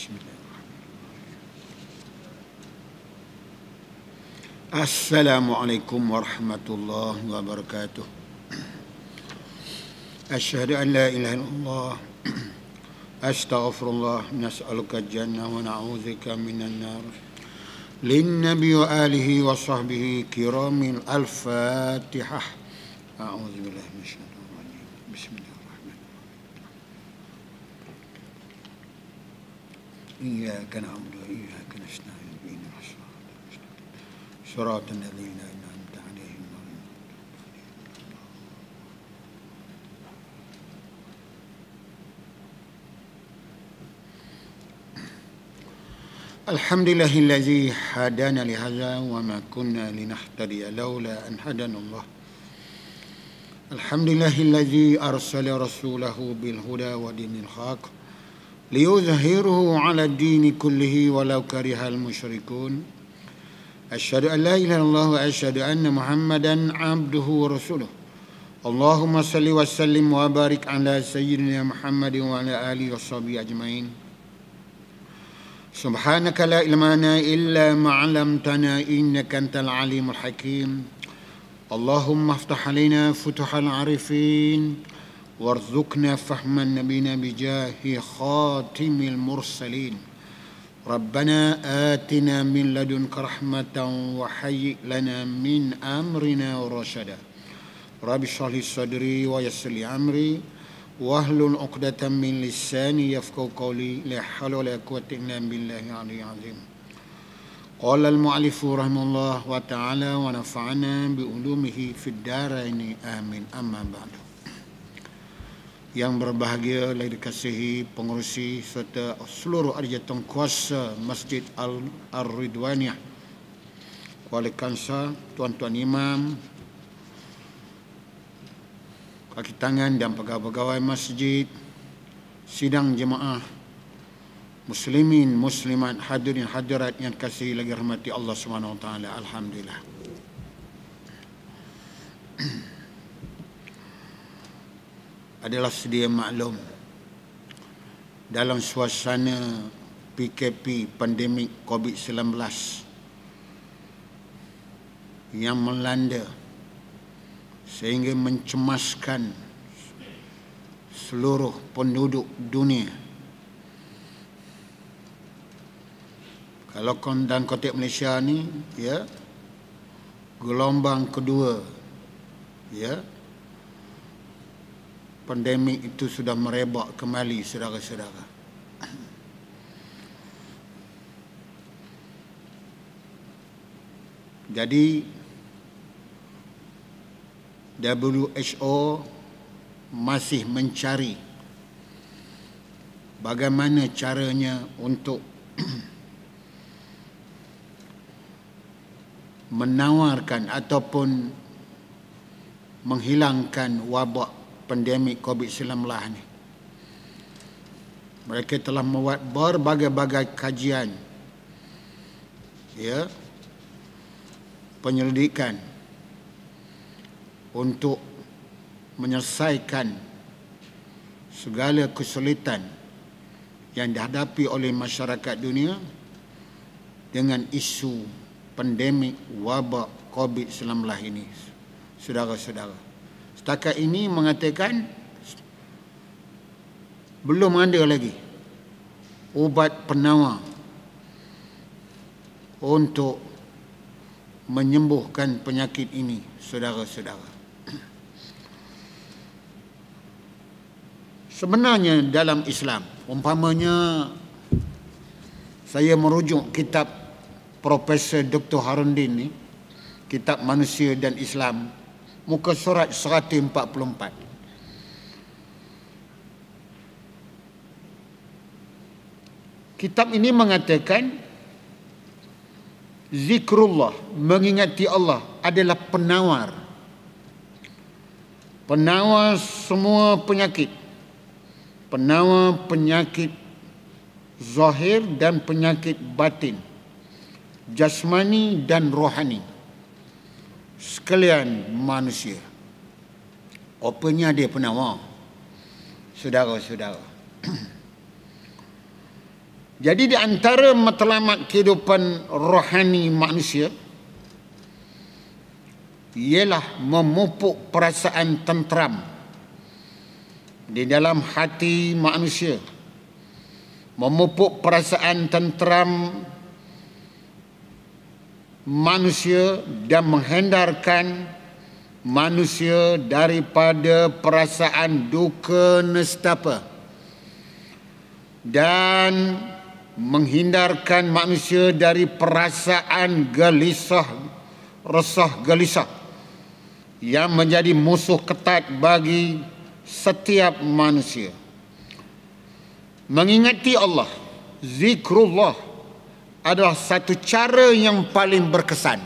بسم الله السلام عليكم ورحمة الله وبركاته أشهد أن لا إله إلا الله أستغفر الله نسألك الجنة ونعوذك من النار للنبي وآله وصحبه كرام الفاتحة أعوذ بالله من الشيطان الرجيم بسم الله إياك نعبد وإياك نستعين بين الصراط صراط الذين أنعمت عليهم غير الحمد لله الذي هدانا لهذا وما كنا لنهتدي لولا أن هدانا الله الحمد لله الذي أرسل رسوله بالهدى ودين الحق ليظهره على الدين كله ولو كره المشركون أشهد أن لا إله إلا الله وأشهد أن محمدا عبده ورسوله اللهم صل وسلم وبارك على سيدنا محمد وعلى آله وصحبه أجمعين سبحانك لا علم لنا إلا ما علمتنا إنك أنت العليم الحكيم اللهم افتح علينا فتح العارفين وارزقنا فهم نبينا بجاه خاتم المرسلين ربنا آتنا من لدنك رحمة وحي لنا من أمرنا رشدا رب اشرح لي صدري ويسر لي أمري واحلل عقدة من لساني يفقه قولي لا حول ولا قوة إلا بالله العلي العظيم قال المؤلف رحمه الله وتعالى ونفعنا بعلومه في الدارين آمين أما بعد yang berbahagia lagi dikasihi pengurusi serta seluruh ahli jatuh kuasa Masjid Al-Ridwaniyah Kuala Kansa, Tuan-Tuan Imam kaki tangan dan pegawai-pegawai masjid sidang jemaah muslimin muslimat hadirin hadirat yang kasih lagi rahmati Allah Swt. wa alhamdulillah adalah sedia maklum dalam suasana PKP pandemik COVID-19 yang melanda sehingga mencemaskan seluruh penduduk dunia. Kalau kon dan kotak Malaysia ni, ya, gelombang kedua, ya, pandemik itu sudah merebak kembali saudara-saudara. Jadi WHO masih mencari bagaimana caranya untuk menawarkan ataupun menghilangkan wabak pandemik COVID-19 ini. Mereka telah membuat berbagai-bagai kajian, ya, penyelidikan untuk menyelesaikan segala kesulitan yang dihadapi oleh masyarakat dunia dengan isu pandemik wabak COVID-19 ini, saudara-saudara setakat ini mengatakan belum ada lagi ubat penawar untuk menyembuhkan penyakit ini saudara-saudara sebenarnya dalam Islam umpamanya saya merujuk kitab Profesor Dr. Harundin ni kitab manusia dan Islam muka surat 144 kitab ini mengatakan zikrullah mengingati Allah adalah penawar penawar semua penyakit penawar penyakit zahir dan penyakit batin jasmani dan rohani sekalian manusia. Rupanya dia penawa. Saudara-saudara. Jadi di antara matlamat kehidupan rohani manusia ialah memupuk perasaan tenteram di dalam hati manusia. Memupuk perasaan tenteram manusia dan menghindarkan manusia daripada perasaan duka nestapa dan menghindarkan manusia dari perasaan gelisah resah gelisah yang menjadi musuh ketat bagi setiap manusia mengingati Allah zikrullah adalah satu cara yang paling berkesan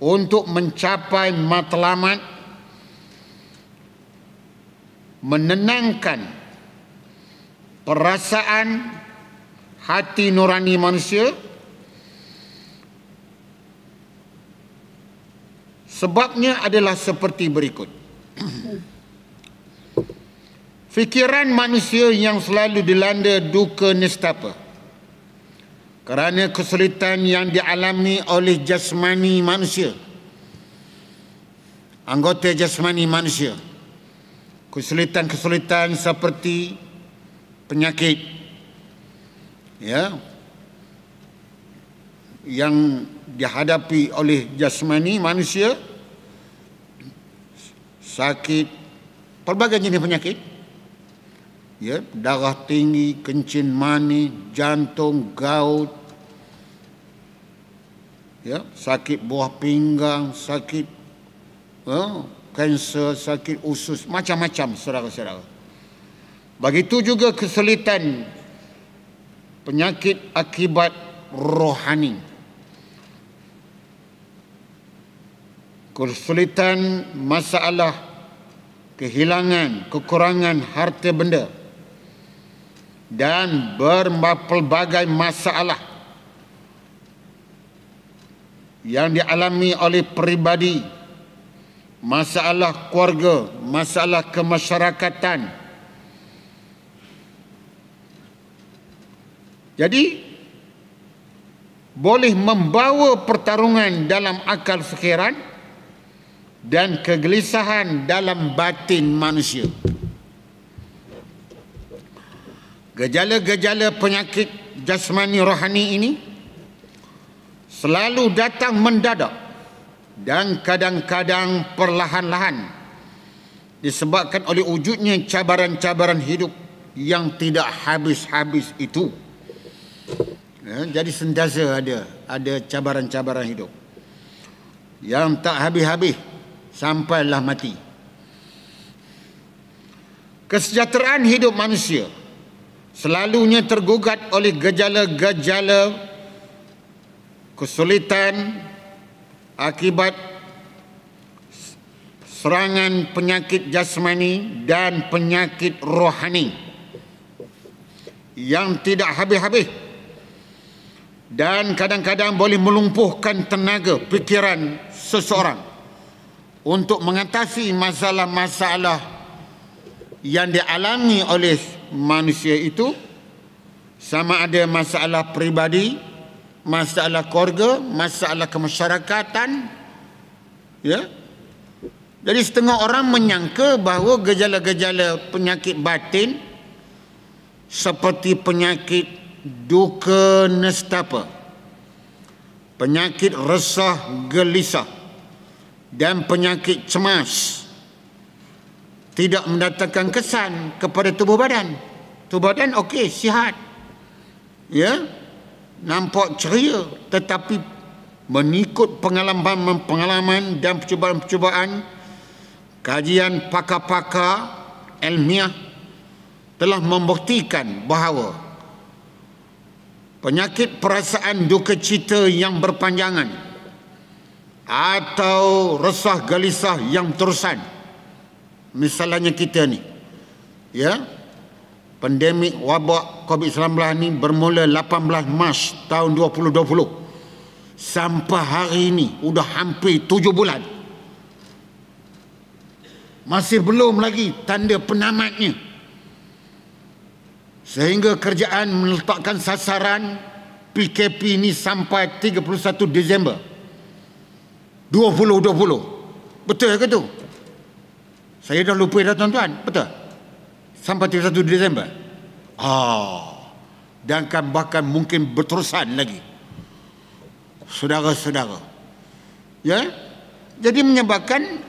untuk mencapai matlamat menenangkan perasaan hati nurani manusia sebabnya adalah seperti berikut fikiran manusia yang selalu dilanda duka nistapa kerana kesulitan yang dialami oleh jasmani manusia anggota jasmani manusia kesulitan-kesulitan seperti penyakit ya yang dihadapi oleh jasmani manusia sakit pelbagai jenis penyakit ya darah tinggi kencing mani jantung gout ya sakit buah pinggang sakit ya, kanser sakit usus macam-macam saudara-saudara begitu juga kesulitan penyakit akibat rohani kesulitan masalah kehilangan kekurangan harta benda dan berbagai masalah yang dialami oleh peribadi masalah keluarga masalah kemasyarakatan jadi boleh membawa pertarungan dalam akal fikiran dan kegelisahan dalam batin manusia gejala-gejala penyakit jasmani rohani ini selalu datang mendadak dan kadang-kadang perlahan-lahan disebabkan oleh wujudnya cabaran-cabaran hidup yang tidak habis-habis itu. Ya, jadi sentiasa ada ada cabaran-cabaran hidup yang tak habis-habis sampailah mati. Kesejahteraan hidup manusia selalunya tergugat oleh gejala-gejala kesulitan akibat serangan penyakit jasmani dan penyakit rohani yang tidak habis-habis dan kadang-kadang boleh melumpuhkan tenaga fikiran seseorang untuk mengatasi masalah-masalah yang dialami oleh manusia itu sama ada masalah peribadi, masalah keluarga, masalah kemasyarakatan. Ya. Jadi setengah orang menyangka bahawa gejala-gejala penyakit batin seperti penyakit duka nestapa, penyakit resah gelisah dan penyakit cemas tidak mendatangkan kesan kepada tubuh badan. Tubuh badan okey, sihat. Ya. Nampak ceria tetapi menikut pengalaman pengalaman dan percubaan-percubaan kajian pakar-pakar ilmiah telah membuktikan bahawa penyakit perasaan duka cita yang berpanjangan atau resah gelisah yang terusan misalnya kita ni ya pandemik wabak covid-19 ni bermula 18 Mac tahun 2020 sampai hari ini sudah hampir 7 bulan masih belum lagi tanda penamatnya sehingga kerjaan meletakkan sasaran PKP ini sampai 31 Disember 2020 betul ke tu saya dah lupa dah tuan-tuan, betul? Sampai 31 Disember. Ah. Dan kan bahkan mungkin berterusan lagi. Saudara-saudara. Ya? Jadi menyebabkan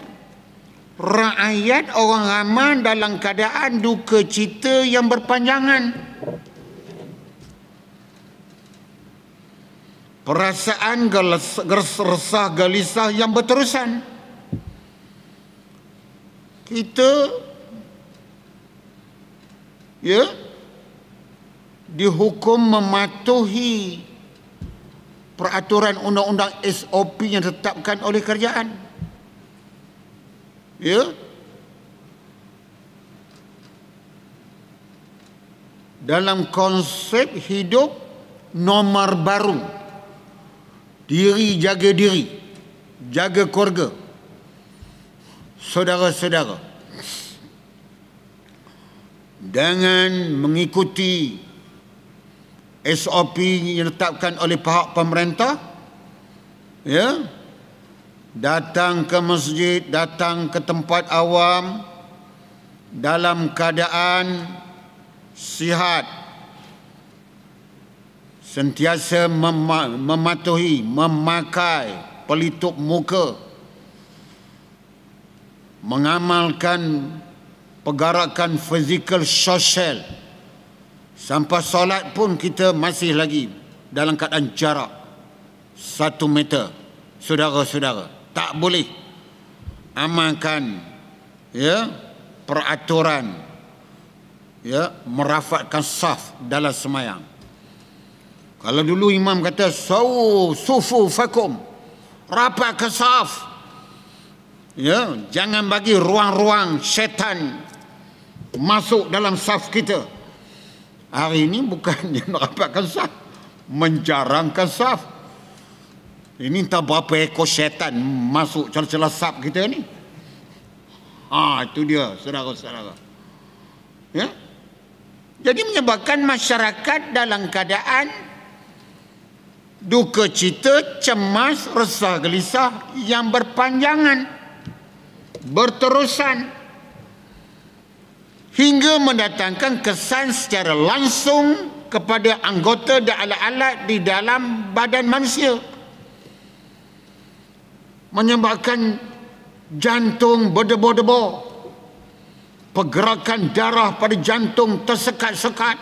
rakyat orang ramai dalam keadaan duka cita yang berpanjangan. Perasaan gelas, resah, gelisah yang berterusan kita ya dihukum mematuhi peraturan undang-undang SOP yang ditetapkan oleh kerajaan. Ya. Dalam konsep hidup nomor baru. Diri jaga diri. Jaga keluarga saudara-saudara dengan mengikuti SOP yang ditetapkan oleh pihak pemerintah ya datang ke masjid datang ke tempat awam dalam keadaan sihat sentiasa mematuhi memakai pelitup muka mengamalkan pergerakan fizikal sosial sampai solat pun kita masih lagi dalam keadaan jarak satu meter saudara-saudara tak boleh amalkan ya peraturan ya merafatkan saf dalam semayang kalau dulu imam kata sawu sufu fakum rapatkan saf Ya, jangan bagi ruang-ruang syaitan masuk dalam saf kita. Hari ini bukan yang merapatkan saf, menjarangkan saf. Ini tak berapa ekor syaitan masuk celah-celah saf kita ni. Ah, itu dia, saudara-saudara. Ya. Jadi menyebabkan masyarakat dalam keadaan duka cita, cemas, resah, gelisah yang berpanjangan berterusan hingga mendatangkan kesan secara langsung kepada anggota dan alat-alat di dalam badan manusia menyebabkan jantung berdebar-debar pergerakan darah pada jantung tersekat-sekat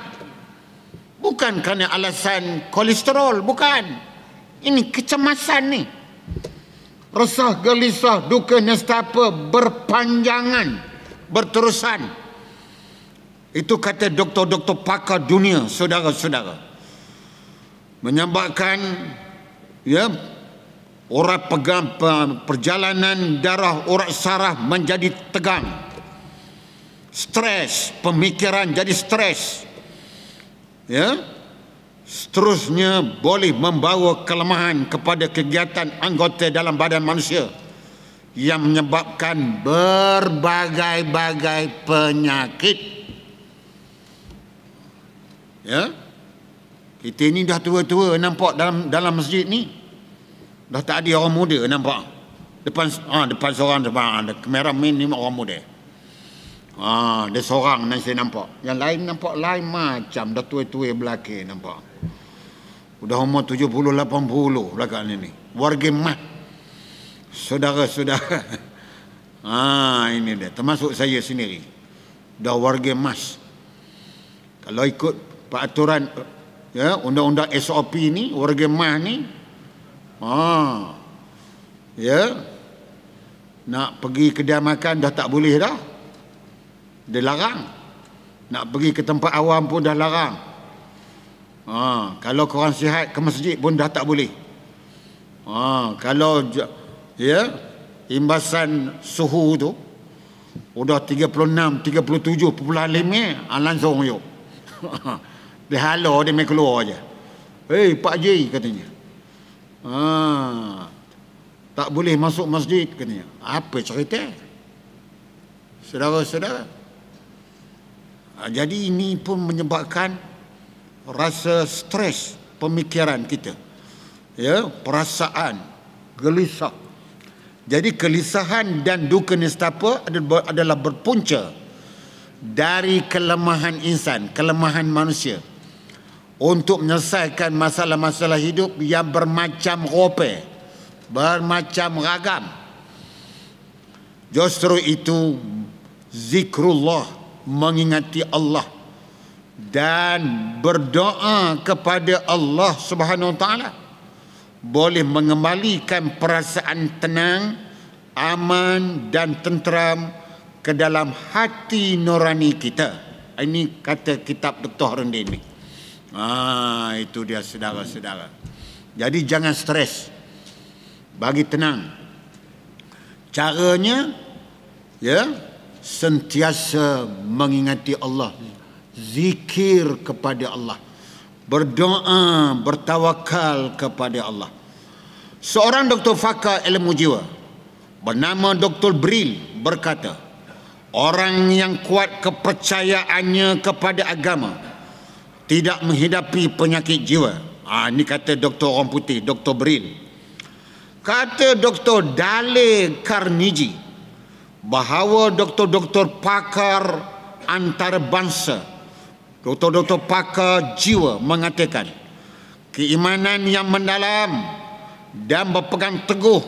bukan kerana alasan kolesterol bukan ini kecemasan ni resah gelisah duka nestapa berpanjangan berterusan itu kata doktor-doktor pakar dunia saudara-saudara menyebabkan ya orang pegang perjalanan darah urat sarah menjadi tegang stres pemikiran jadi stres ya seterusnya boleh membawa kelemahan kepada kegiatan anggota dalam badan manusia yang menyebabkan berbagai-bagai penyakit. Ya. Kita ini dah tua-tua nampak dalam dalam masjid ni. Dah tak ada orang muda nampak. Depan ah ha, depan seorang depan ha, ada kamera main ni orang muda. Ah ha, dia seorang nanti saya nampak. Yang lain nampak lain macam dah tua-tua belakang nampak. Sudah umur 70-80 belakang ini. Warga mah. Saudara-saudara. Ha, ini dia. Termasuk saya sendiri. Dah warga mas. Kalau ikut peraturan ya, undang-undang SOP ini warga mah ni. Ha. Ya. Nak pergi kedai makan dah tak boleh dah. Dia larang. Nak pergi ke tempat awam pun dah larang. Ha, kalau korang sihat ke masjid pun dah tak boleh. Ha, kalau ya imbasan suhu tu udah 36 37.5 eh, ha, langsung yo. dia halau dia main keluar aja. Hei Pak J katanya. Ha, tak boleh masuk masjid katanya. Apa cerita? Saudara-saudara. Ha, jadi ini pun menyebabkan rasa stres pemikiran kita ya perasaan gelisah jadi kelisahan dan duka nestapa adalah berpunca dari kelemahan insan kelemahan manusia untuk menyelesaikan masalah-masalah hidup yang bermacam rupa bermacam ragam justru itu zikrullah mengingati Allah dan berdoa kepada Allah Subhanahu Wa Taala boleh mengembalikan perasaan tenang, aman dan tenteram ke dalam hati nurani kita. Ini kata kitab Dr. Rendi ni. Ah, itu dia saudara-saudara. Jadi jangan stres. Bagi tenang. Caranya ya, sentiasa mengingati Allah zikir kepada Allah berdoa bertawakal kepada Allah seorang doktor fakar ilmu jiwa bernama Dr. Bril berkata orang yang kuat kepercayaannya kepada agama tidak menghidapi penyakit jiwa ha, ini kata Dr. Orang Putih Dr. Bril kata Dr. Dale Carnegie bahawa doktor-doktor pakar antarabangsa bangsa Doktor-doktor pakar jiwa mengatakan keimanan yang mendalam dan berpegang teguh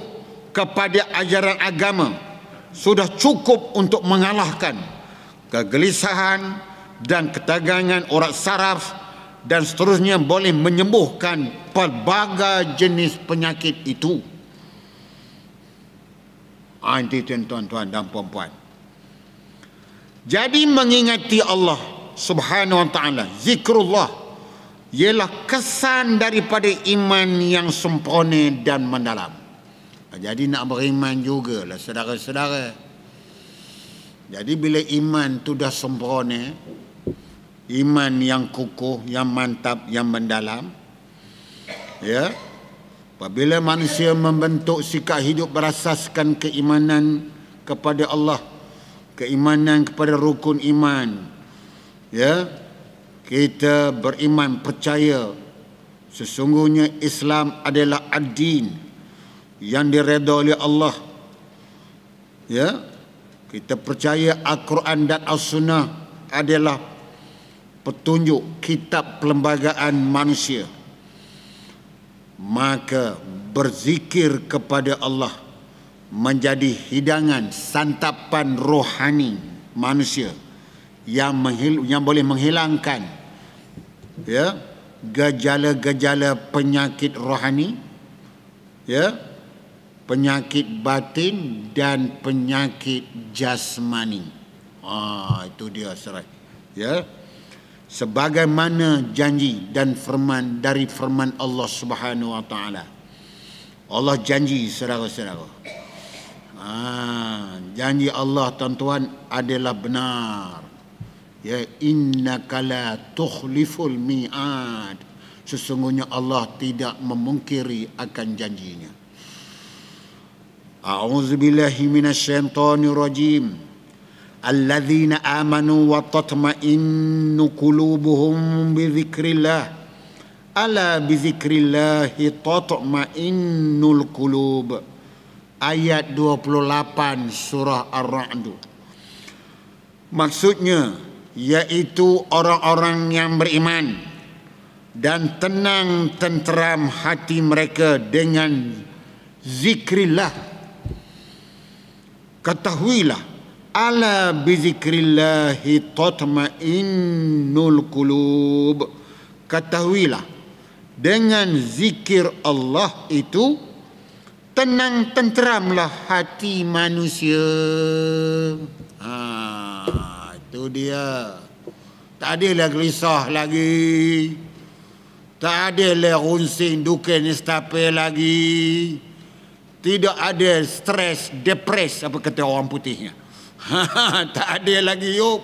kepada ajaran agama sudah cukup untuk mengalahkan kegelisahan dan ketegangan orang saraf dan seterusnya boleh menyembuhkan pelbagai jenis penyakit itu. Aunty tuan-tuan dan puan-puan. Jadi mengingati Allah subhanahu wa ta'ala zikrullah ialah kesan daripada iman yang sempurna dan mendalam jadi nak beriman juga lah, saudara-saudara jadi bila iman tu dah sempurna iman yang kukuh yang mantap yang mendalam ya apabila manusia membentuk sikap hidup berasaskan keimanan kepada Allah keimanan kepada rukun iman ya kita beriman percaya sesungguhnya Islam adalah ad-din yang direda oleh Allah ya kita percaya Al-Quran dan As-Sunnah adalah petunjuk kitab pelembagaan manusia maka berzikir kepada Allah menjadi hidangan santapan rohani manusia yang menghil- yang boleh menghilangkan ya gejala-gejala penyakit rohani ya penyakit batin dan penyakit jasmani. Ah itu dia serai. Ya. Sebagaimana janji dan firman dari firman Allah Subhanahu wa taala. Allah janji saudara-saudara. Ah janji Allah tuan-tuan adalah benar ya Inna la tukhliful mi'ad sesungguhnya Allah tidak memungkiri akan janjinya a'udzubillahi minasyaitonir rajim alladzina amanu wa tatma'innu qulubuhum bidzikrillah ala bidzikrillahi tatma'innul qulub ayat 28 surah ar-ra'd maksudnya yaitu orang-orang yang beriman dan tenang tenteram hati mereka dengan zikrillah ketahuilah ala bizikrillahi tatma'innul qulub ketahuilah dengan zikir Allah itu tenang tenteramlah hati manusia ha dia tak adalah gelisah lagi tak adalah runsing ni istape lagi tidak ada stres depres apa kata orang putihnya tak ada lagi yuk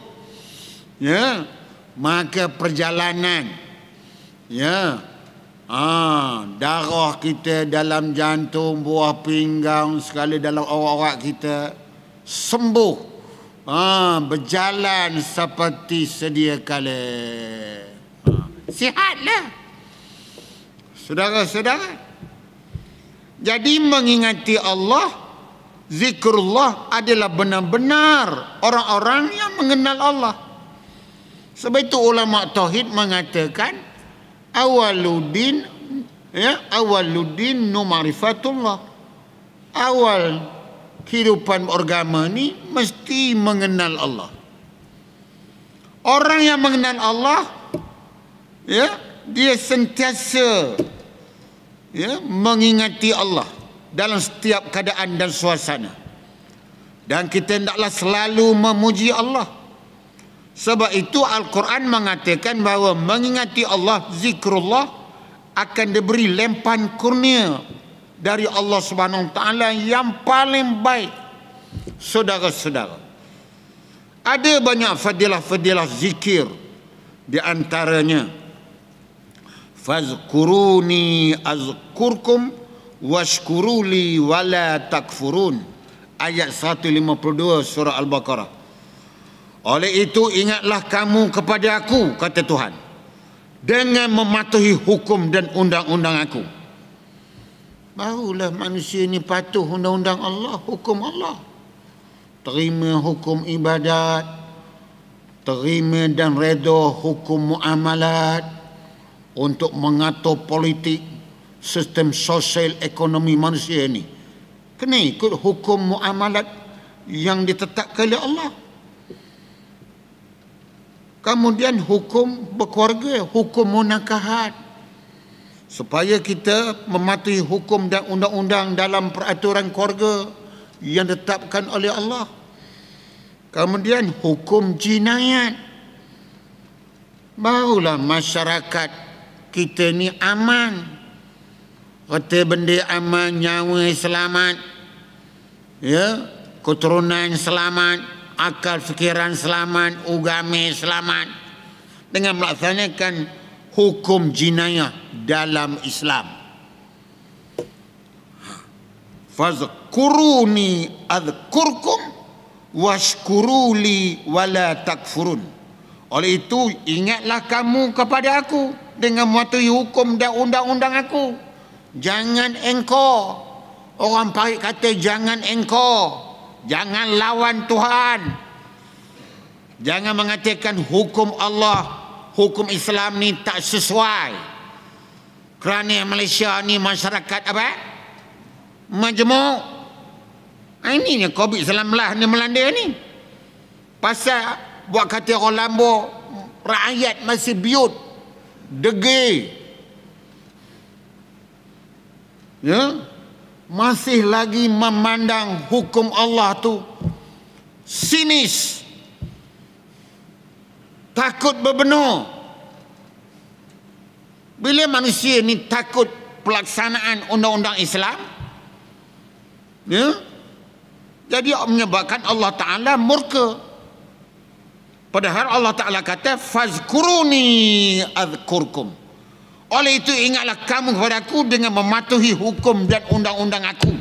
ya maka perjalanan ya ha, darah kita dalam jantung buah pinggang sekali dalam orang-orang kita sembuh ha, berjalan seperti sedia kala. Ha, sihatlah. Saudara-saudara. Jadi mengingati Allah, zikrullah adalah benar-benar orang-orang yang mengenal Allah. Sebab itu ulama tauhid mengatakan awaluddin ya awaluddin nu marifatullah. Awal kehidupan agama ni mesti mengenal Allah. Orang yang mengenal Allah ya, dia sentiasa ya mengingati Allah dalam setiap keadaan dan suasana. Dan kita hendaklah selalu memuji Allah. Sebab itu Al-Quran mengatakan bahawa mengingati Allah, zikrullah akan diberi lempan kurnia dari Allah Subhanahu taala yang paling baik saudara-saudara ada banyak fadilah-fadilah zikir di antaranya fazkuruni azkurkum washkuruli wala takfurun ayat 152 surah al-baqarah oleh itu ingatlah kamu kepada aku kata Tuhan dengan mematuhi hukum dan undang-undang aku Barulah manusia ini patuh undang-undang Allah, hukum Allah. Terima hukum ibadat. Terima dan redha hukum muamalat. Untuk mengatur politik, sistem sosial ekonomi manusia ini. Kena ikut hukum muamalat yang ditetapkan oleh Allah. Kemudian hukum berkeluarga, hukum munakahat supaya kita mematuhi hukum dan undang-undang dalam peraturan keluarga yang ditetapkan oleh Allah. Kemudian hukum jinayat barulah masyarakat kita ni aman. Kata benda aman, nyawa selamat. Ya, keturunan selamat, akal fikiran selamat, ugame selamat dengan melaksanakan hukum jinayah dalam Islam. Fazkuruni adkurkum washkuruli wala takfurun. Oleh itu ingatlah kamu kepada aku dengan mematuhi hukum dan undang-undang aku. Jangan engkau orang baik kata jangan engkau. Jangan lawan Tuhan. Jangan mengatakan hukum Allah hukum Islam ni tak sesuai kerana Malaysia ni masyarakat apa majmuk ha, ini ni COVID selam lah ni melanda ni pasal buat kata orang lambo rakyat masih biut degi, ya masih lagi memandang hukum Allah tu sinis takut berbenuh. Bila manusia ni takut pelaksanaan undang-undang Islam, ya? Jadi menyebabkan Allah Taala murka. Padahal Allah Taala kata fazkuruni azkurkum. Oleh itu ingatlah kamu kepada aku dengan mematuhi hukum dan undang-undang aku.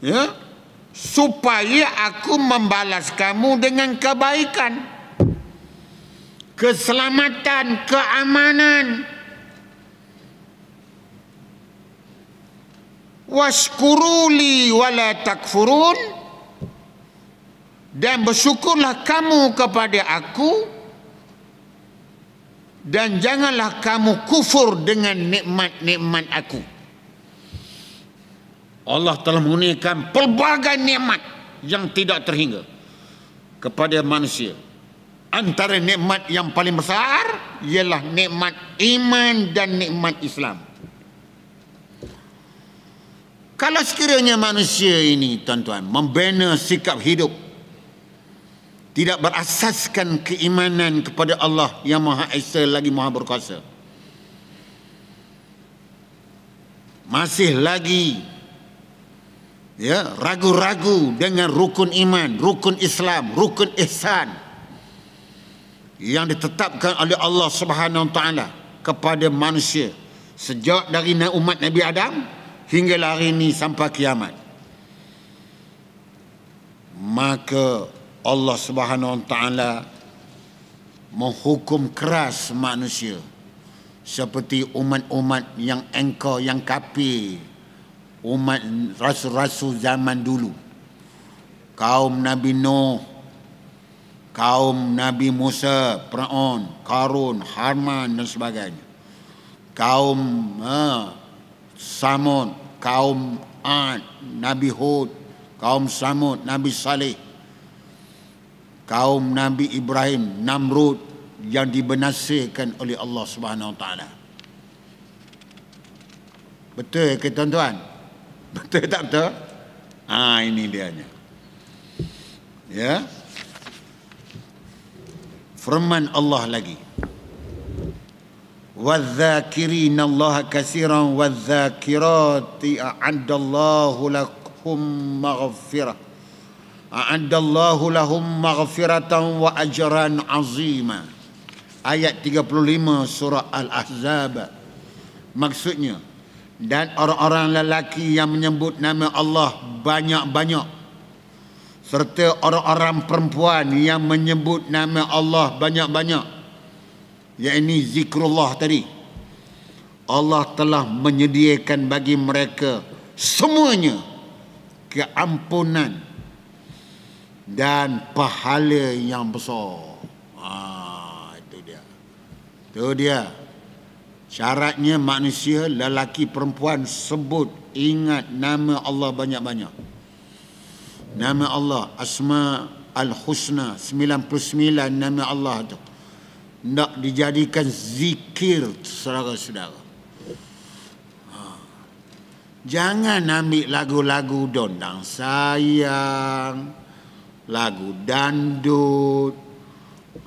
Ya? Supaya aku membalas kamu dengan kebaikan keselamatan, keamanan. Waskuruli wala takfurun dan bersyukurlah kamu kepada aku dan janganlah kamu kufur dengan nikmat-nikmat aku. Allah telah menggunakan pelbagai nikmat yang tidak terhingga kepada manusia antara nikmat yang paling besar ialah nikmat iman dan nikmat Islam. Kalau sekiranya manusia ini tuan-tuan membina sikap hidup tidak berasaskan keimanan kepada Allah yang Maha Esa lagi Maha Berkuasa. Masih lagi ya ragu-ragu dengan rukun iman, rukun Islam, rukun ihsan yang ditetapkan oleh Allah Subhanahu Wa Taala kepada manusia sejak dari umat Nabi Adam hingga hari ini sampai kiamat. Maka Allah Subhanahu Wa Taala menghukum keras manusia seperti umat-umat yang engkau yang kapi umat rasul-rasul zaman dulu kaum Nabi Nuh kaum Nabi Musa, Fir'aun, Karun, Harman dan sebagainya. Kaum uh, Samud, kaum Ad, Nabi Hud, kaum Samud, Nabi Saleh. Kaum Nabi Ibrahim, Namrud yang dibenasihkan oleh Allah Subhanahu Wa Betul ke tuan-tuan? Betul tak betul? Ah ha, ini dia nya, Ya. Yeah? firman Allah lagi wadhakirin Allah kasiran wadhakirati a'addallahu lakum maghfirah a'addallahu lahum maghfiratan wa ajran azima ayat 35 surah al-ahzab maksudnya dan orang-orang lelaki yang menyebut nama Allah banyak-banyak serta orang-orang perempuan yang menyebut nama Allah banyak-banyak ini zikrullah tadi Allah telah menyediakan bagi mereka semuanya keampunan dan pahala yang besar. Ah itu dia. Itu dia. Syaratnya manusia lelaki perempuan sebut ingat nama Allah banyak-banyak nama Allah Asma Al-Husna 99 nama Allah tu nak dijadikan zikir saudara-saudara ha. Jangan ambil lagu-lagu dondang sayang, lagu dandut,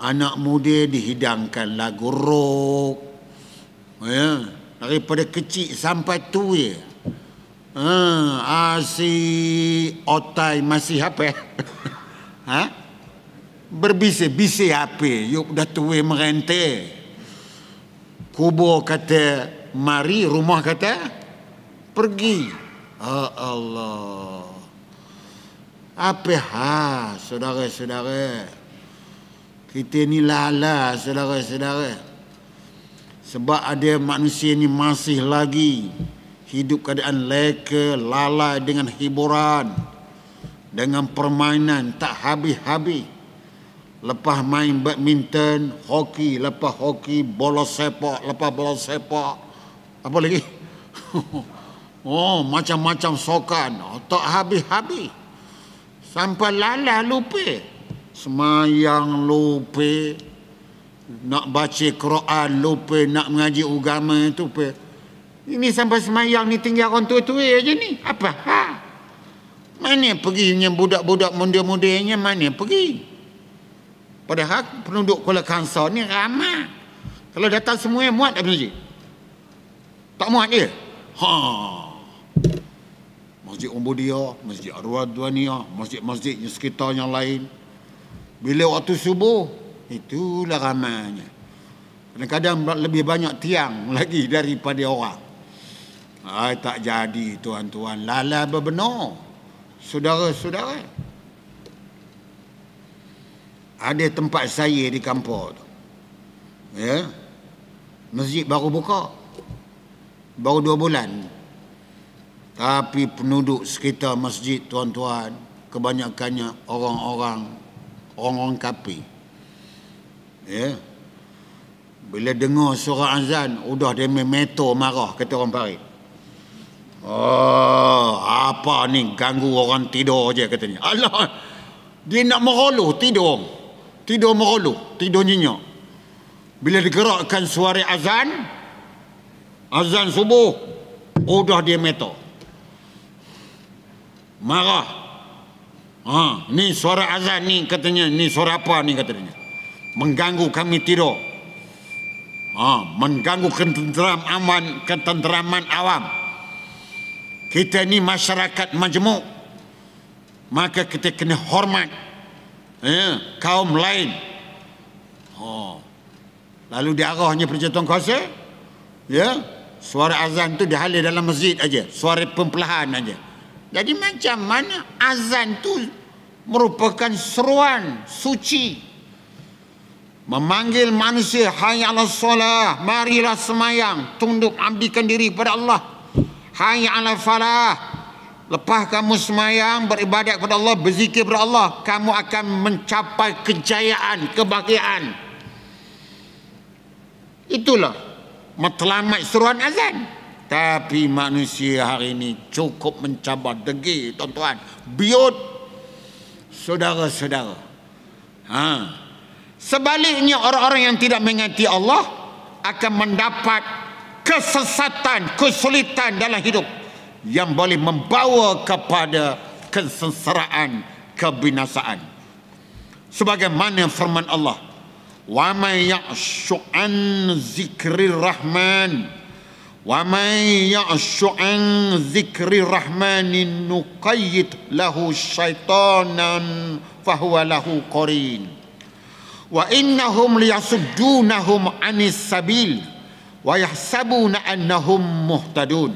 anak muda dihidangkan lagu rock. Ya, daripada kecil sampai tua. Ah, asi ah, otai masih HP. ha? Berbisik, bisik HP. Yuk dah tuwe merente. Kubur kata mari, rumah kata pergi. Ah Allah. Apa ha, saudara-saudara? Kita ni lala, saudara-saudara. Sebab ada manusia ni masih lagi hidup keadaan leka, lalai dengan hiburan, dengan permainan tak habis-habis. Lepas main badminton, hoki, lepas hoki, bola sepak, lepas bola sepak. Apa lagi? Oh, macam-macam sokan. Oh, tak habis-habis. Sampai lalai lupa. Semayang lupa. Nak baca Quran lupa. Nak mengaji agama itu lupa. Ini sampai semayang ni tinggal orang tua-tua aja ni. Apa? Ha? Mana punya budak-budak muda-mudanya muda mana pergi? Padahal penduduk Kuala Kangsar ni ramah. Kalau datang semua muat Abang Haji. Tak muat dia. Ha. Masjid Umbudia, Masjid Arwah Duania, masjid-masjid yang sekitar yang lain. Bila waktu subuh, itulah ramahnya. Kadang-kadang lebih banyak tiang lagi daripada orang. Ay, ah, tak jadi tuan-tuan lala berbenar saudara-saudara ada tempat saya di kampung tu ya masjid baru buka baru dua bulan tapi penduduk sekitar masjid tuan-tuan kebanyakannya orang-orang orang-orang kapi ya bila dengar suara azan udah dia memeto marah kata orang parit Oh, apa ni ganggu orang tidur je katanya. Allah dia nak meroloh tidur. Tidur meroloh, tidur nyenyak. Bila digerakkan suara azan azan subuh, udah dia meto. Marah. Ha, ni suara azan ni katanya, ni suara apa ni katanya? Mengganggu kami tidur. Ha, mengganggu ketenteraman aman ketenteraman awam kita ni masyarakat majmuk maka kita kena hormat ya, kaum lain oh. lalu diarahnya percetuan kuasa ya suara azan tu dihala dalam masjid aja suara pempelahan aja jadi macam mana azan tu merupakan seruan suci memanggil manusia hayalah solah marilah semayang tunduk abdikan diri kepada Allah Hai ala falah Lepas kamu semayang beribadat kepada Allah Berzikir kepada Allah Kamu akan mencapai kejayaan Kebahagiaan Itulah Matlamat seruan azan Tapi manusia hari ini Cukup mencabar degil Tuan-tuan Biut Saudara-saudara ha. Sebaliknya orang-orang yang tidak mengerti Allah Akan mendapat kesesatan, kesulitan dalam hidup yang boleh membawa kepada kesesaraan, kebinasaan. Sebagaimana firman Allah, "Wa may ya'shu an dzikrir rahman wa may ya'shu an dzikrir rahman nuqayyid lahu syaitanan fa huwa lahu qarin." Wa innahum liyasuddunahum anis sabil wa yahsabuna annahum muhtadun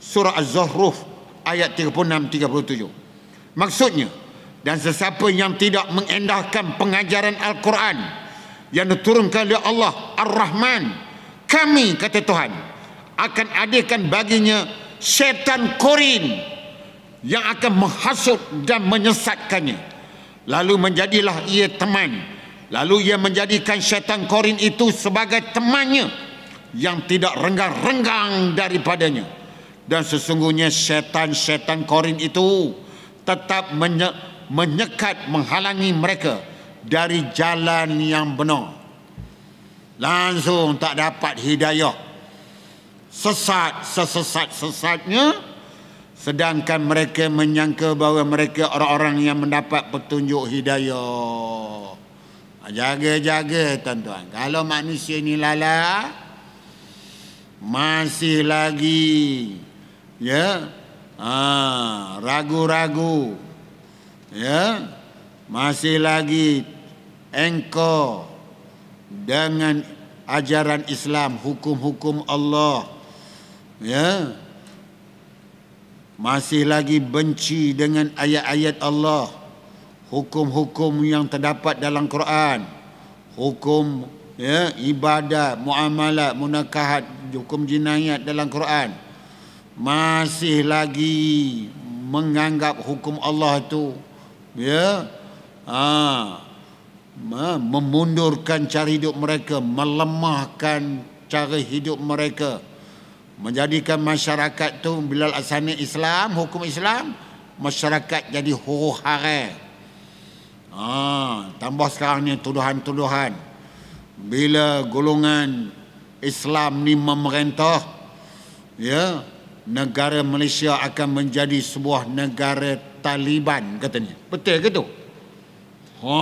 surah az-zukhruf ayat 36 37 maksudnya dan sesiapa yang tidak mengendahkan pengajaran al-Quran yang diturunkan oleh Allah Ar-Rahman kami kata Tuhan akan adakan baginya syaitan korin yang akan menghasut dan menyesatkannya lalu menjadilah ia teman lalu ia menjadikan syaitan korin itu sebagai temannya yang tidak renggang-renggang daripadanya. Dan sesungguhnya setan-setan Korin itu tetap menye menyekat menghalangi mereka dari jalan yang benar. Langsung tak dapat hidayah. Sesat, sesesat-sesatnya. Sedangkan mereka menyangka bahawa mereka orang-orang yang mendapat petunjuk hidayah. Jaga-jaga tuan-tuan. Kalau manusia ini lalai, masih lagi ya ha, ragu-ragu ha, ya masih lagi engko dengan ajaran Islam hukum-hukum Allah ya masih lagi benci dengan ayat-ayat Allah hukum-hukum yang terdapat dalam Quran hukum ya ibadat muamalat munakahat hukum jinayat dalam Quran masih lagi menganggap hukum Allah itu ya ha memundurkan cara hidup mereka melemahkan cara hidup mereka menjadikan masyarakat tu bila asani Islam hukum Islam masyarakat jadi huru-hara ha tambah sekarang ni tuduhan-tuduhan bila golongan Islam ni memerintah ya negara Malaysia akan menjadi sebuah negara Taliban katanya betul ke tu ha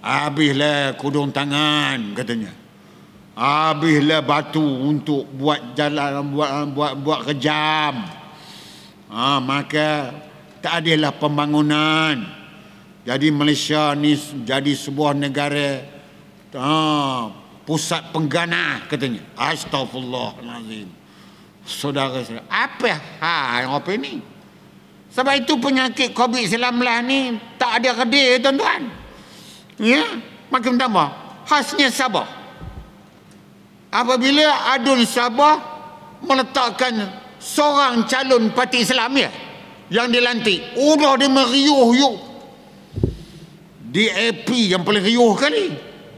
habislah kudung tangan katanya habislah batu untuk buat jalan buat buat buat kejam ha maka tak adalah pembangunan jadi Malaysia ni jadi sebuah negara ah, pusat penggana katanya astagfirullahalazim saudara-saudara apa ha yang apa ni sebab itu penyakit covid selamlah ni tak ada reda tuan-tuan ya makin tambah khasnya sabah apabila adun sabah meletakkan seorang calon parti islam ya yang dilantik ulah dia meriuh yuk DAP yang paling riuh kali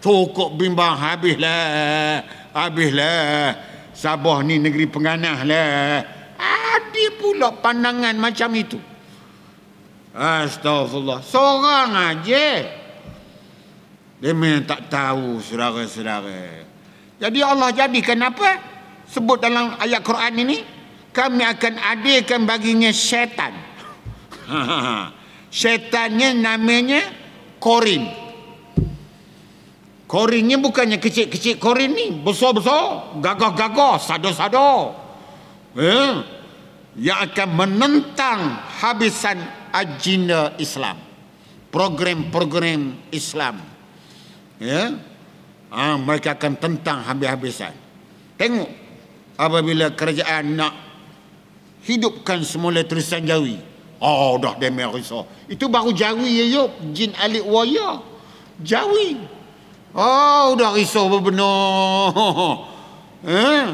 cukup bimbang habislah habislah Sabah ni negeri penganah lah ada pula pandangan macam itu Astagfirullah seorang aja dia tak tahu saudara-saudara jadi Allah jadikan apa sebut dalam ayat Quran ini kami akan adakan baginya syaitan syaitannya namanya Korin Korinnya bukannya kecil-kecil korin ni Besar-besar Gagah-gagah Sado-sado eh? Yang akan menentang Habisan agenda Islam Program-program Islam Ya, ha, Mereka akan tentang habis-habisan Tengok Apabila kerajaan nak Hidupkan semula tulisan jawi Oh dah demikian Itu baru jawi ya yuk ya. Jin alik waya Jawi Oh, sudah risau berbenar. Eh?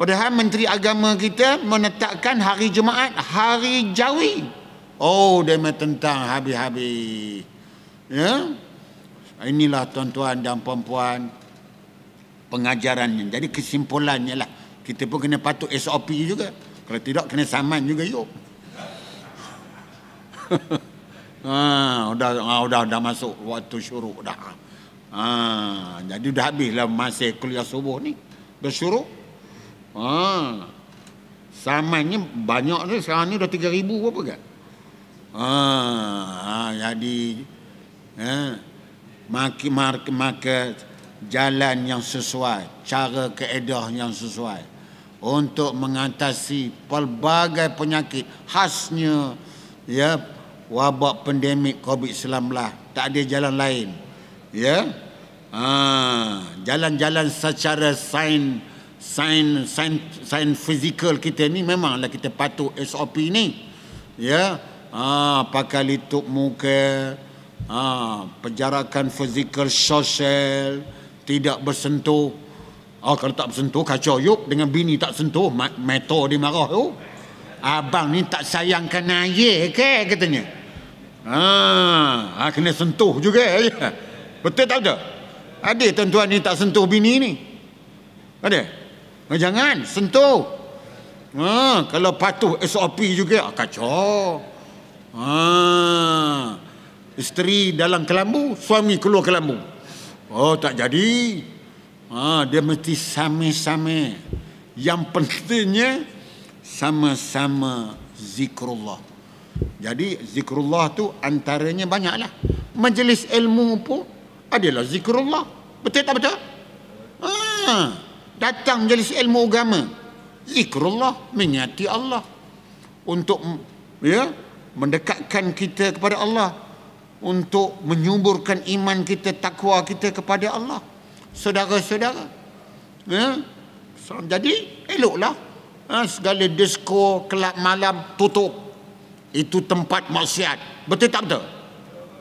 Padahal Menteri Agama kita menetapkan hari Jumaat, hari Jawi. Oh, dia menentang habis-habis. Ya? Inilah tuan-tuan dan puan-puan pengajarannya. Jadi kesimpulannya lah. Kita pun kena patut SOP juga. Kalau tidak, kena saman juga, yuk. Ha, ah, sudah, sudah dah masuk waktu syuruk dah. Ha, jadi dah habislah masa kuliah subuh ni. Bersuruh. Ha. Samanya banyak ni sekarang ni dah 3000 apa ke? Ha, ha, jadi ha, maka, maka, maka jalan yang sesuai, cara keedah yang sesuai untuk mengatasi pelbagai penyakit khasnya ya wabak pandemik COVID-19 tak ada jalan lain ya yeah? ha, jalan-jalan secara sain sain sain sain fizikal kita ni memanglah kita patuh SOP ni ya ha, pakai lutut muka ha, ah, penjarakan fizikal sosial tidak bersentuh Oh kalau tak bersentuh kacau yuk dengan bini tak sentuh meto dia marah tu. Abang ni tak sayangkan ayah ke katanya. Ha, ha kena sentuh juga ya. Betul tak betul? Ada tuan-tuan ni tak sentuh bini ni? Ada? Nah, oh, jangan, sentuh. Ha, kalau patuh SOP juga, ah, kacau. Ha, isteri dalam kelambu, suami keluar kelambu. Oh, tak jadi. Ha, dia mesti sama-sama. Yang pentingnya, sama-sama zikrullah. Jadi zikrullah tu antaranya banyaklah. Majlis ilmu pun adalah zikrullah. Betul tak betul? Ha. Datang jelis ilmu agama. Zikrullah menyati Allah. Untuk ya, mendekatkan kita kepada Allah. Untuk menyuburkan iman kita, takwa kita kepada Allah. Saudara-saudara. Ya. So, jadi eloklah. Ha. segala disko, kelab malam tutup. Itu tempat maksiat. Betul tak betul?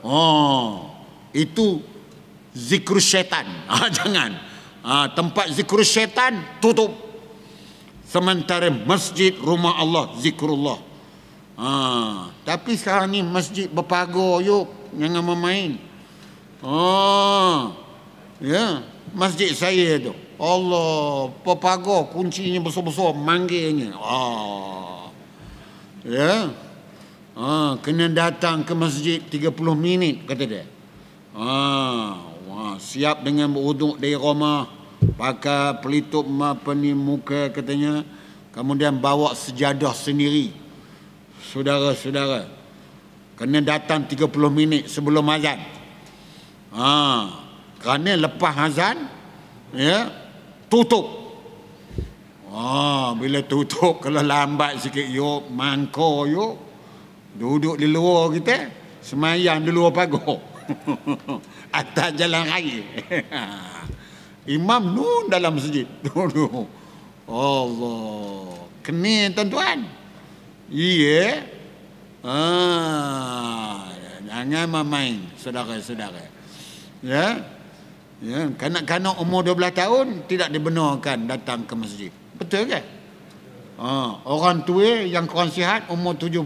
Oh, itu zikru syaitan ha, jangan ha, tempat zikru syaitan tutup sementara masjid rumah Allah zikrullah ha, tapi sekarang ni masjid berpagar yuk jangan memain ha, ya masjid saya tu Allah berpagar kuncinya besar-besar manggilnya ha, ya ha, kena datang ke masjid 30 minit kata dia Ah, ha, siap dengan beruduk dari rumah pakai pelitup apa ni muka katanya kemudian bawa sejadah sendiri saudara-saudara kena datang 30 minit sebelum azan ha, kerana lepas azan ya tutup Oh, bila tutup kalau lambat sikit yuk mangko yuk, duduk di luar kita semayang di luar pagar atas jalan raya. Imam nun dalam masjid. Allah. kena tuan-tuan. Iya. Ah, jangan main saudara-saudara. Ya. Ya, kanak-kanak umur 12 tahun tidak dibenarkan datang ke masjid. Betul ke? Ah, orang tua yang kurang sihat umur 70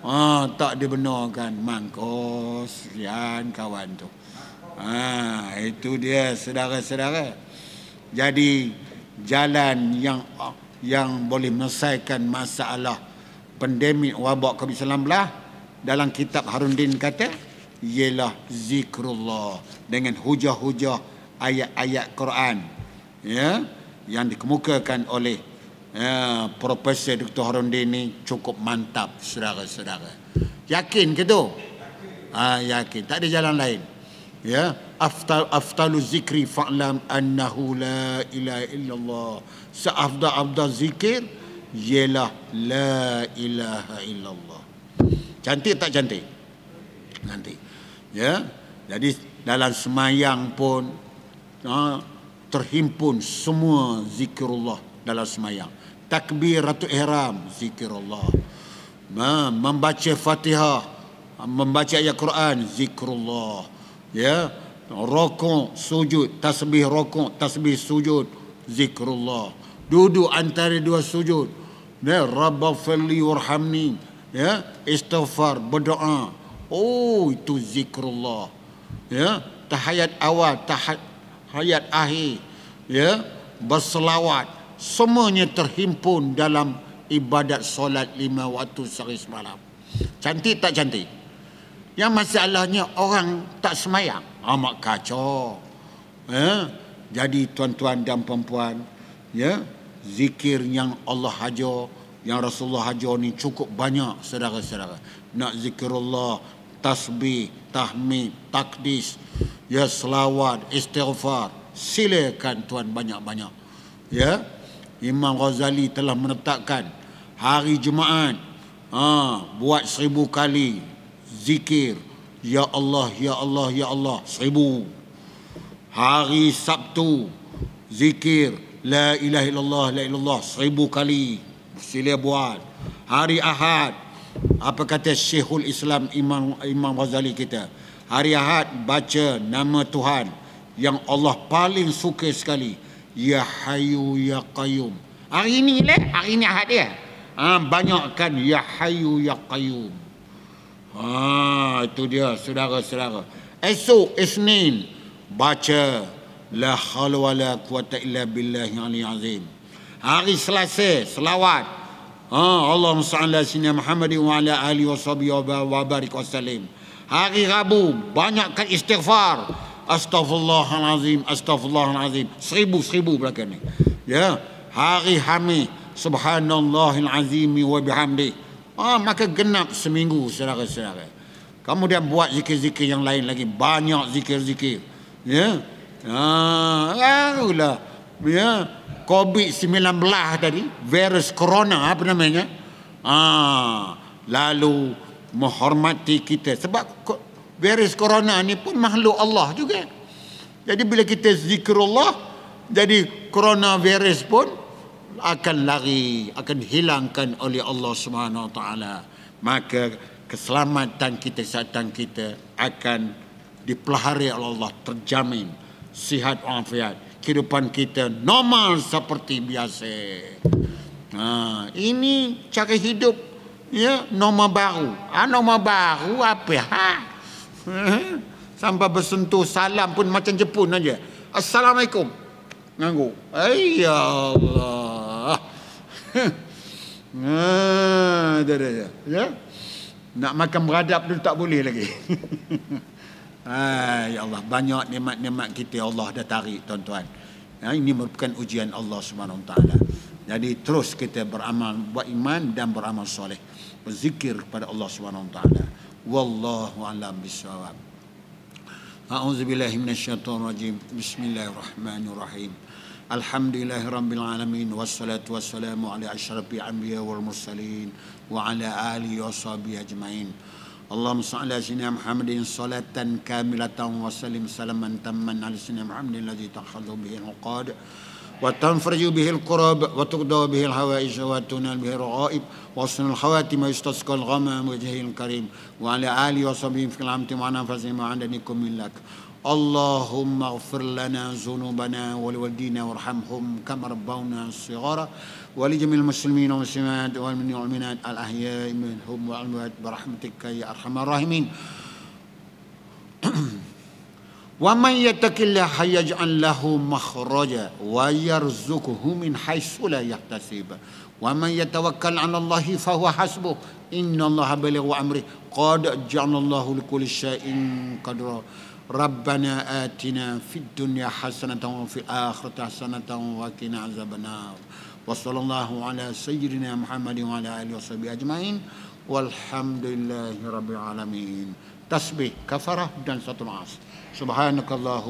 Ah, tak dibenarkan mangkos sian kawan tu. Ah, itu dia saudara-saudara. Jadi jalan yang yang boleh menyelesaikan masalah pandemik wabak COVID-19 dalam kitab Harundin kata ialah zikrullah dengan hujah-hujah ayat-ayat Quran ya yang dikemukakan oleh ya, Profesor Dr. Harundi ini cukup mantap saudara-saudara. Yakin ke tu? ha, yakin, tak ada jalan lain. Ya, aftal aftalu zikri fa'lam annahu la ilaha illallah. Seafda abda zikir ialah la ilaha illallah. Cantik tak cantik? Cantik. Ya. Jadi dalam semayang pun ha, terhimpun semua zikrullah dalam semayang takbir ratu ihram zikir Allah ha, membaca fatihah membaca ayat Quran zikrullah ya rokok sujud tasbih rokok tasbih sujud zikrullah duduk antara dua sujud ya rabbafli warhamni ya istighfar berdoa oh itu zikrullah ya tahayat awal tahayat akhir ya berselawat semuanya terhimpun dalam ibadat solat lima waktu sehari semalam. Cantik tak cantik? Yang masalahnya orang tak semayang. Amat kacau. Ya? Jadi tuan-tuan dan perempuan, ya? zikir yang Allah hajar, yang Rasulullah hajar ni cukup banyak saudara-saudara. Nak zikir Allah, tasbih, tahmid, takdis, ya selawat, istighfar. Silakan tuan banyak-banyak. Ya, Imam Ghazali telah menetapkan hari Jumaat ha, buat seribu kali zikir Ya Allah, Ya Allah, Ya Allah seribu hari Sabtu zikir La ilaha illallah, La illallah seribu kali sila buat hari Ahad apa kata Syekhul Islam Imam Imam Ghazali kita hari Ahad baca nama Tuhan yang Allah paling suka sekali Ya Hayu Ya Qayyum. Hari ini le, hari ini ahad dia. Ha, banyakkan Ya Hayu Ya Qayyum. Ha, itu dia saudara-saudara. Esok Isnin baca La hawla wala quwata illa billahi aliy azim. Hari Selasa selawat. Ha, Allahumma salli ala sayyidina Muhammad wa ala alihi wa sahbihi wa barik wasallim. Hari Rabu banyakkan istighfar. istighfar. Astaghfirullahalazim, astaghfirullahalazim. Seribu, seribu belakang ni. Ya. Hari hami, subhanallahalazim wa bihamdi. Ah, maka genap seminggu, saudara-saudara. dia buat zikir-zikir yang lain lagi. Banyak zikir-zikir. Ya. Ah, larulah. Ya. COVID-19 tadi, virus corona apa namanya. Ah, lalu menghormati kita. Sebab virus corona ni pun makhluk Allah juga. Jadi bila kita zikrullah, jadi corona virus pun akan lari, akan hilangkan oleh Allah Subhanahu Wa Taala. Maka keselamatan kita, kesihatan kita akan dipelihara oleh Allah, terjamin sihat afiat. Kehidupan kita normal seperti biasa. Ha, ini cara hidup ya norma baru. Ah ha, norma baru apa? Ha? Eh? Sampai bersentuh salam pun macam Jepun aja. Assalamualaikum. Nganggu. Ah, ya Allah. Ha, dah dah ya. Nak makan beradab tu tak boleh lagi. Hai, ah, ya Allah, banyak nikmat-nikmat kita Allah dah tarik tuan-tuan. Ya, ini merupakan ujian Allah Subhanahu Wa Taala. Jadi terus kita beramal buat iman dan beramal soleh. Berzikir kepada Allah Subhanahu Wa Taala wallahu alam bisawab a'udzu billahi minasyaitonir rajim bismillahirrahmanirrahim Alhamdulillahi Rabbil Alamin Wassalatu wassalamu ala ashrafi anbiya wal mursalin Wa ala alihi wa sahbihi ajma'in Allahumma salli ala sinia Muhammadin Salatan kamilatan wa salim salaman Taman ala sinia Muhammadin Ladi takhalu bihi al-qadu وتنفرج به الكرب وتقضى به الحوائج وتنال به الرغائب وحسن الخواتم يستسقى الغمام وجهه الكريم وعلى آله وصحبه في العامة مع نفسهم وعندكم من لك اللهم اغفر لنا ذنوبنا ولوالدينا وارحمهم كما ربونا الصغار ولجميع المسلمين والمسلمات والمؤمنين والمؤمنات الاحياء منهم والاموات برحمتك يا ارحم الراحمين ومن يتق الله يجعل له مخرجا ويرزقه من حيث لا يحتسب ومن يتوكل على الله فهو حسبه إن الله بلغ أمره قد جعل الله لكل شيء قدرا ربنا آتنا في الدنيا حسنة وفي الآخرة حسنة وقنا عذاب النار وصلى الله على سيدنا محمد وعلى آله وصحبه أجمعين والحمد لله رب العالمين تسبيح كفرة دنسه العاصي سبحانك اللهم